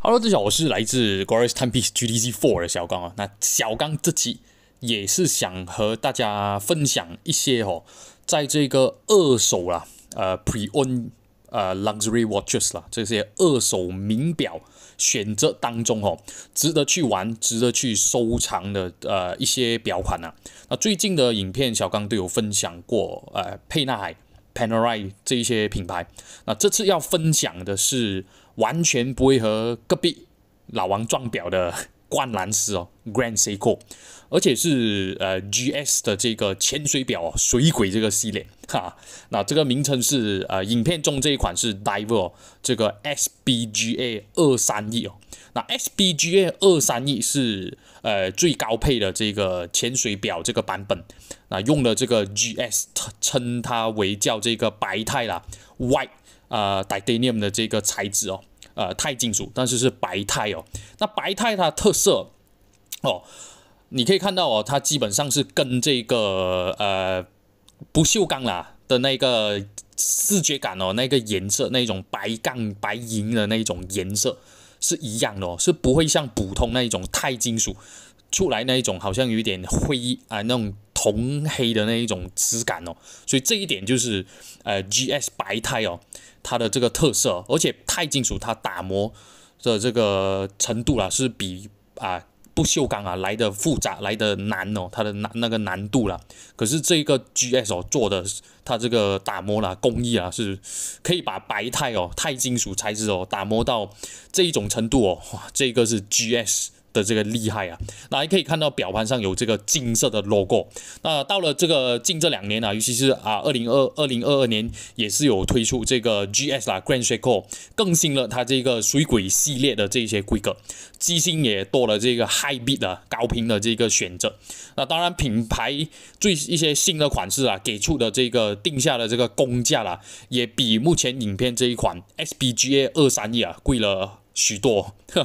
Hello，大家好，我是来自 Glorious Timepiece GTC Four 的小刚啊。那小刚这期也是想和大家分享一些哦，在这个二手啦，呃，Pre-owned，呃，Luxury Watches 啦，这些二手名表选择当中哦，值得去玩、值得去收藏的呃一些表款呐。那最近的影片小刚都有分享过，呃，沛纳海。Panerai 这一些品牌，那这次要分享的是完全不会和隔壁老王撞表的。灌篮式哦，Grand Seiko，而且是呃 GS 的这个潜水表水鬼这个系列哈，那这个名称是呃影片中这一款是 Diver 这个 SBGA 二三 E 哦，那 SBGA 二三 E 是呃最高配的这个潜水表这个版本，那用了这个 GS 称它为叫这个白钛啦，White 啊 t i t a n i u m 的这个材质哦。呃，钛金属，但是是白钛哦。那白钛它特色哦，你可以看到哦，它基本上是跟这个呃不锈钢啦的那个视觉感哦，那个颜色，那种白钢、白银的那种颜色是一样的哦，是不会像普通那一种钛金属出来那一种好像有点灰啊那种。铜黑的那一种质感哦，所以这一点就是呃 GS 白钛哦，它的这个特色，而且钛金属它打磨的这个程度啦，是比啊不锈钢啊来的复杂，来的难哦，它的难那个难度了。可是这个 GS 哦做的，它这个打磨啦工艺啊，是可以把白钛哦，钛金属材质哦，打磨到这一种程度哦，哇，这个是 GS。的这个厉害啊，那还可以看到表盘上有这个金色的 logo。那到了这个近这两年啊，尤其是啊，二零二二零二二年也是有推出这个 GS 啦，Grand Seiko 更新了它这个水鬼系列的这些规格，机芯也多了这个 High b i t 的高频的这个选择。那当然，品牌最一些新的款式啊，给出的这个定下的这个工价啦，也比目前影片这一款 SBGA 二三 e 啊贵了。许多，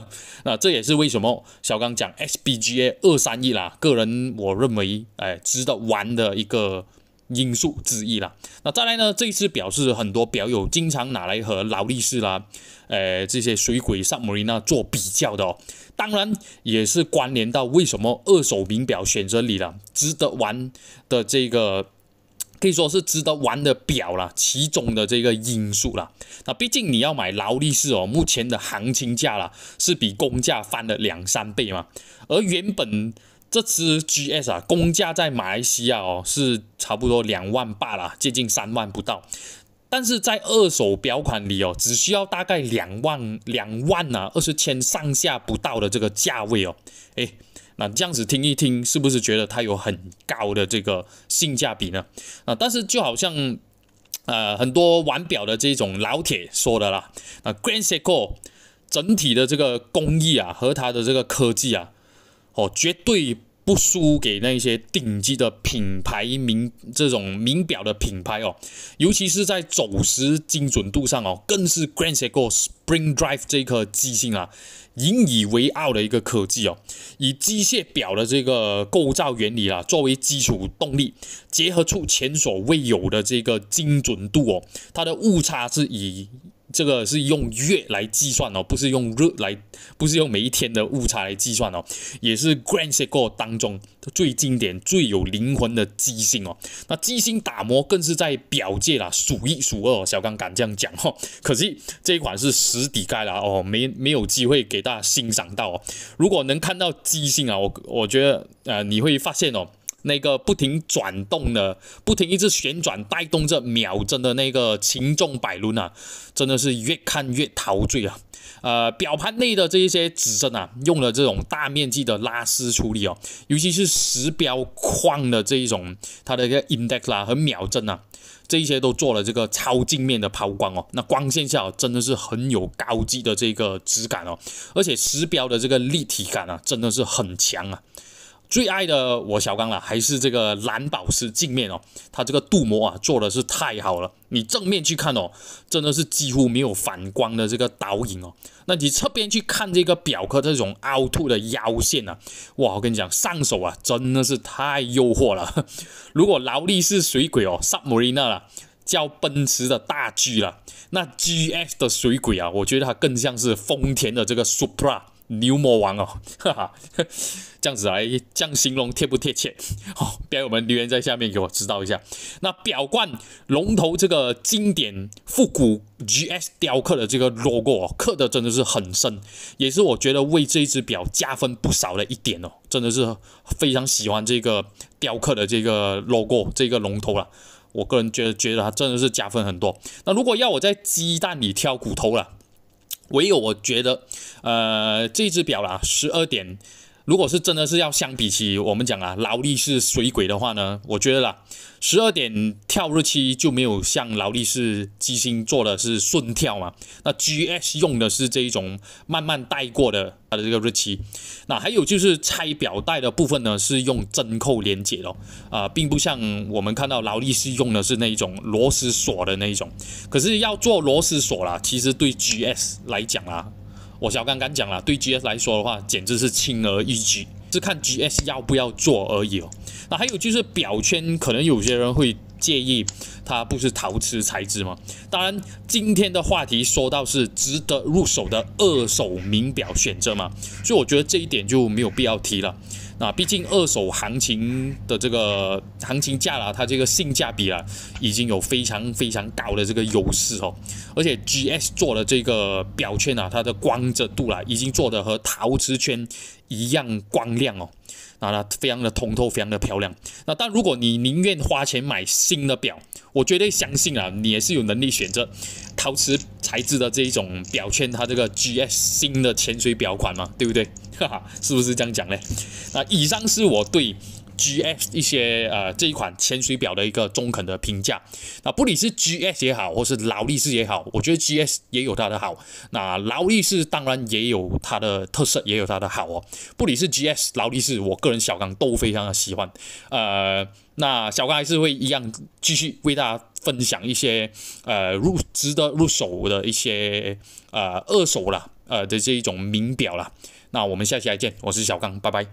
那这也是为什么小刚讲 S B G A 二三亿啦，个人我认为，哎，值得玩的一个因素之一啦。那再来呢，这一次表示很多表友经常拿来和劳力士啦，诶，这些水鬼、萨穆林纳做比较的，当然也是关联到为什么二手名表选择里了，值得玩的这个。可以说是值得玩的表了，其中的这个因素了。那毕竟你要买劳力士哦，目前的行情价了是比公价翻了两三倍嘛。而原本这只 GS 啊，公价在马来西亚哦是差不多两万八啦，接近三万不到。但是在二手表款里哦，只需要大概两万两万呐二十千上下不到的这个价位哦，诶。这样子听一听，是不是觉得它有很高的这个性价比呢？啊，但是就好像，呃，很多玩表的这种老铁说的啦，啊 g r a e k o 整体的这个工艺啊和它的这个科技啊，哦，绝对。不输给那些顶级的品牌名这种名表的品牌哦，尤其是在走时精准度上哦，更是 Grand Seiko Spring Drive 这一颗机芯啊，引以为傲的一个科技哦，以机械表的这个构造原理啊作为基础动力，结合出前所未有的这个精准度哦，它的误差是以。这个是用月来计算哦，不是用日来，不是用每一天的误差来计算哦，也是 Grand Seiko 当中最经典、最有灵魂的机芯哦。那机芯打磨更是在表界了数一数二，小刚敢这样讲哈。可惜这一款是实底盖了哦，没没有机会给大家欣赏到哦。如果能看到机芯啊，我我觉得呃，你会发现哦。那个不停转动的、不停一直旋转带动着秒针的那个擒纵摆轮啊，真的是越看越陶醉啊！呃，表盘内的这一些指针啊，用了这种大面积的拉丝处理哦，尤其是石标框的这一种，它的一个 index 啦和秒针啊，这一些都做了这个超镜面的抛光哦，那光线下真的是很有高级的这个质感哦，而且石标的这个立体感啊，真的是很强啊。最爱的我小刚了，还是这个蓝宝石镜面哦，它这个镀膜啊做的是太好了，你正面去看哦，真的是几乎没有反光的这个倒影哦。那你侧边去看这个表壳这种凹凸的腰线啊，哇，我跟你讲，上手啊真的是太诱惑了。如果劳力士水鬼哦 s u b m a r i n e 了，叫奔驰的大 G 了，那 GS 的水鬼啊，我觉得它更像是丰田的这个 Supra。牛魔王哦，哈哈，这样子来这样形容贴不贴切？好，表友们留言在下面给我指导一下。那表冠龙头这个经典复古 GS 雕刻的这个 logo，刻的真的是很深，也是我觉得为这一只表加分不少的一点哦，真的是非常喜欢这个雕刻的这个 logo 这个龙头了。我个人觉得觉得它真的是加分很多。那如果要我在鸡蛋里挑骨头了，唯有我觉得。呃，这只表啦，十二点，如果是真的是要相比起我们讲啊，劳力士水鬼的话呢，我觉得啦，十二点跳日期就没有像劳力士机芯做的是顺跳嘛。那 GS 用的是这一种慢慢带过的它的这个日期，那还有就是拆表带的部分呢，是用针扣连接的，啊，并不像我们看到劳力士用的是那一种螺丝锁的那一种。可是要做螺丝锁啦，其实对 GS 来讲啦。我小刚刚讲了，对 GS 来说的话，简直是轻而易举，是看 GS 要不要做而已哦。那还有就是表圈，可能有些人会介意，它不是陶瓷材质吗？当然，今天的话题说到是值得入手的二手名表选择嘛，所以我觉得这一点就没有必要提了。啊，毕竟二手行情的这个行情价啦，它这个性价比啦，已经有非常非常高的这个优势哦。而且 GS 做的这个表圈啊，它的光泽度啦，已经做的和陶瓷圈一样光亮哦。那它非常的通透，非常的漂亮。那但如果你宁愿花钱买新的表。我绝对相信啊，你也是有能力选择陶瓷材质的这一种表圈，它这个 GS 新的潜水表款嘛，对不对？哈哈，是不是这样讲嘞？那以上是我对。G S 一些呃这一款潜水表的一个中肯的评价，那不理是 G S 也好，或是劳力士也好，我觉得 G S 也有它的好，那劳力士当然也有它的特色，也有它的好哦。不理是 G S，劳力士，我个人小刚都非常的喜欢。呃，那小刚还是会一样继续为大家分享一些呃入值得入手的一些呃二手了呃的这一种名表啦。那我们下期再见，我是小刚，拜拜。